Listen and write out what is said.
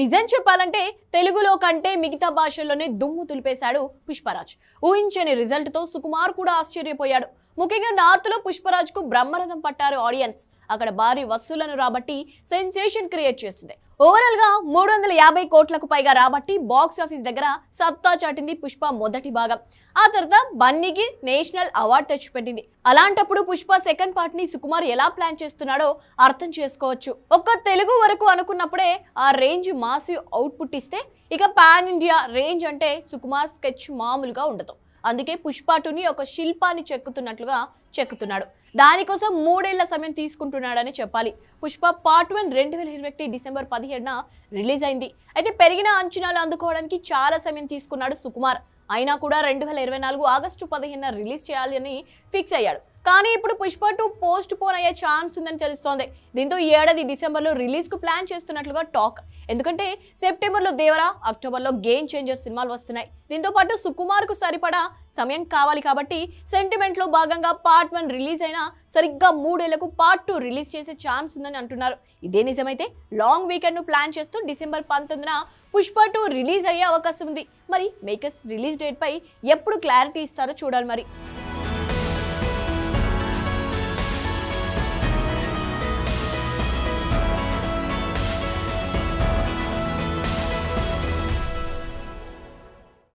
నిజం చెప్పాలంటే తెలుగులో కంటే మిగతా భాషల్లోనే దుమ్ము తులిపేశాడు పుష్పరాజ్ ఊహించని రిజల్ట్తో సుకుమార్ కూడా ఆశ్చర్యపోయాడు ముఖ్యంగా నార్త్లో పుష్పరాజ్కు బ్రహ్మరథం పట్టారు ఆడియన్స్ అక్కడ భారీ వసూలను రాబట్టి సెన్సేషన్ క్రియేట్ చేసింది ఓవరాల్ గా మూడు వందల యాభై కోట్లకు పైగా రాబట్టి బాక్స్ ఆఫీస్ దగ్గర సత్తా చాటింది పుష్ప మొదటి భాగం ఆ తర్వాత బన్నీకి నేషనల్ అవార్డు తెచ్చిపెట్టింది అలాంటప్పుడు పుష్ప సెకండ్ పార్ట్ ని సుకుమార్ ఎలా ప్లాన్ చేస్తున్నాడో అర్థం చేసుకోవచ్చు ఒక్క తెలుగు వరకు అనుకున్నప్పుడే ఆ రేంజ్ మాసి అవుట్పుట్ ఇస్తే ఇక పాన్ ఇండియా రేంజ్ అంటే సుకుమార్ స్కెచ్ మామూలుగా ఉండదు అందుకే పుష్పాటుని ఒక శిల్పాన్ని చెక్కుతున్నట్లుగా చెక్కుతున్నాడు దానికోసం మూడేళ్ల సమయం తీసుకుంటున్నాడని చెప్పాలి పుష్ప పార్ట్ వన్ రెండు వేల ఇరవై ఒకటి డిసెంబర్ పదిహేడున రిలీజ్ అయింది అయితే పెరిగిన అంచనాలు అందుకోవడానికి చాలా సమయం తీసుకున్నాడు సుకుమార్ అయినా కూడా రెండు వేల ఇరవై నాలుగు ఆగస్టు పదిహేనున రిలీజ్ చేయాలని ఫిక్స్ అయ్యాడు కానీ ఇప్పుడు పుష్ప టూ పోస్ట్ పోన్ అయ్యే ఛాన్స్ ఉందని తెలుస్తోంది దీంతో ఈ ఏడాది డిసెంబర్లో రిలీజ్కు ప్లాన్ చేస్తున్నట్లుగా టాక్ ఎందుకంటే సెప్టెంబర్లో దేవరా అక్టోబర్లో గేమ్ చేంజర్ సినిమాలు వస్తున్నాయి దీంతో పాటు సుకుమార్కు సరిపడా సమయం కావాలి కాబట్టి సెంటిమెంట్లో భాగంగా పార్ట్ వన్ రిలీజ్ అయినా సరిగ్గా మూడేళ్లకు పార్ట్ టూ రిలీజ్ చేసే ఛాన్స్ ఉందని అంటున్నారు ఇదే నిజమైతే లాంగ్ వీకెండ్ను ప్లాన్ చేస్తూ డిసెంబర్ పంతొమ్మిదిన పుష్ప టూ రిలీజ్ అయ్యే అవకాశం ఉంది మరి మేకర్స్ రిలీజ్ డేట్పై ఎప్పుడు క్లారిటీ ఇస్తారో చూడాలి మరి